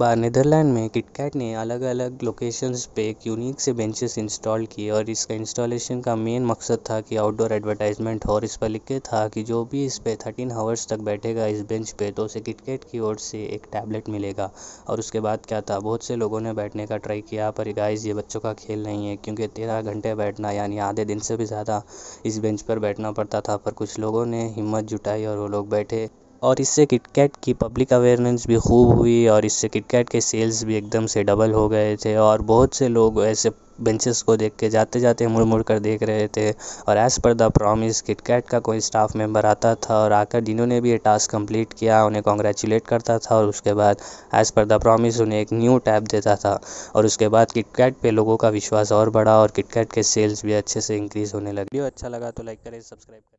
बार Netherlands में KitKat ने अलग अलग लोकेशंस पे एक यूनिक से बेंचेस इंस्टॉल किए और इसका इंस्टॉलेशन का मेन मकसद था कि आउटडोर एडवर्टाइजमेंट हो और इस पर लिखे था कि जो भी इस पे थर्टीन हावर्स तक बैठेगा इस बेंच पे तो उसे किटकैट की ओर से एक टैबलेट मिलेगा और उसके बाद क्या था बहुत से लोगों ने बैठने का ट्राई किया पर गाइज ये बच्चों का खेल नहीं है क्योंकि तेरह घंटे बैठना यानी आधे दिन से भी ज़्यादा इस बेंच पर बैठना पड़ता था पर कुछ लोगों ने हिम्मत जुटाई और वो लोग बैठे और इससे किटकैट की पब्लिक अवेयरनेस भी खूब हुई और इससे किटकैट के सेल्स भी एकदम से डबल हो गए थे और बहुत से लोग ऐसे बेंचेस को देख के जाते जाते मुड़ मुड़ कर देख रहे थे और as per the promise KitKat का कोई स्टाफ मेंबर आता था और आकर जिन्होंने भी ये टास्क कंप्लीट किया उन्हें कॉन्ग्रेचुलेट करता था और उसके बाद एज़ पर द प्रॉमिस उन्हें एक न्यू टैब देता था और उसके बाद किटकैट पे लोगों का विश्वास और बढ़ा और किटकैट के सेल्स भी अच्छे से इंक्रीज़ होने लगे अच्छा लगा तो लाइक करें सब्सक्राइब करें